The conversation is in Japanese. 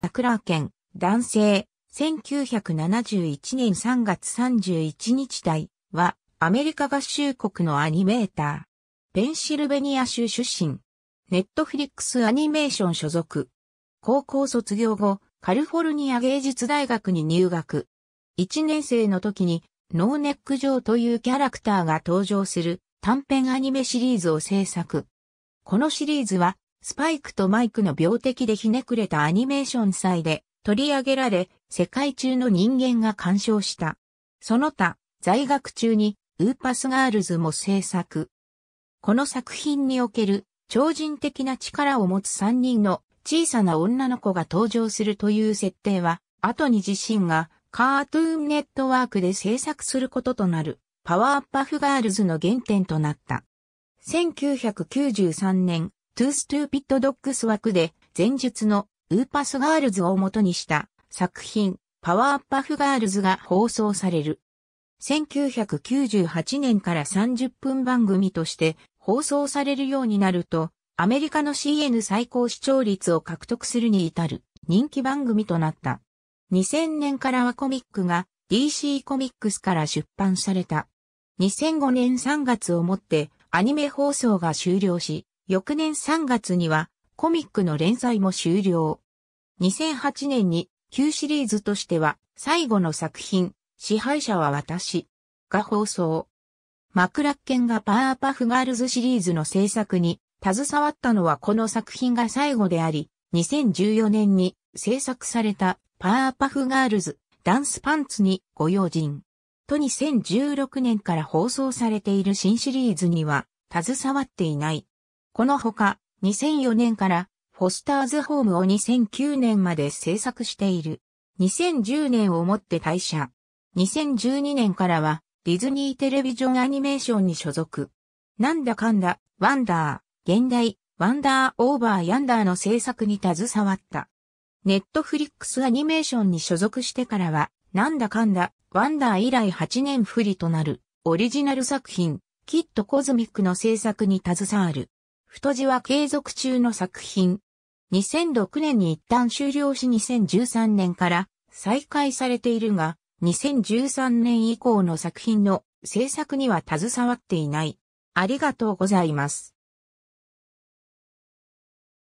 桜県、男性、1971年3月31日代は、アメリカ合衆国のアニメーター。ペンシルベニア州出身。ネットフリックスアニメーション所属。高校卒業後、カルフォルニア芸術大学に入学。1年生の時に、ノーネックジョーというキャラクターが登場する短編アニメシリーズを制作。このシリーズはスパイクとマイクの病的でひねくれたアニメーション祭で取り上げられ、世界中の人間が鑑賞した。その他、在学中にウーパスガールズも制作。この作品における超人的な力を持つ3人の小さな女の子が登場するという設定は、後に自身がカートゥーンネットワークで制作することとなるパワーアッパフガールズの原点となった。1993年、トゥーストゥーピッドドッグス枠で、前述のウーパスガールズを元にした作品、パワーアッパフガールズが放送される。1998年から30分番組として放送されるようになると、アメリカの CN 最高視聴率を獲得するに至る人気番組となった。2000年からはコミックが DC コミックスから出版された。2005年3月をもってアニメ放送が終了し、翌年3月にはコミックの連載も終了。2008年に旧シリーズとしては最後の作品、支配者は私が放送。マクラッケンがパーパフガールズシリーズの制作に携わったのはこの作品が最後であり、2014年に制作されたパーパフガールズダンスパンツにご用心。と2016年から放送されている新シリーズには携わっていない。このほか、2004年から、フォスターズホームを2009年まで制作している。2010年をもって退社。2012年からは、ディズニーテレビジョンアニメーションに所属。なんだかんだ、ワンダー、現代、ワンダーオーバーヤンダーの制作に携わった。ネットフリックスアニメーションに所属してからは、なんだかんだ、ワンダー以来8年不利となる、オリジナル作品、キットコズミックの制作に携わる。太字は継続中の作品。2006年に一旦終了し2013年から再開されているが、2013年以降の作品の制作には携わっていない。ありがとうございます。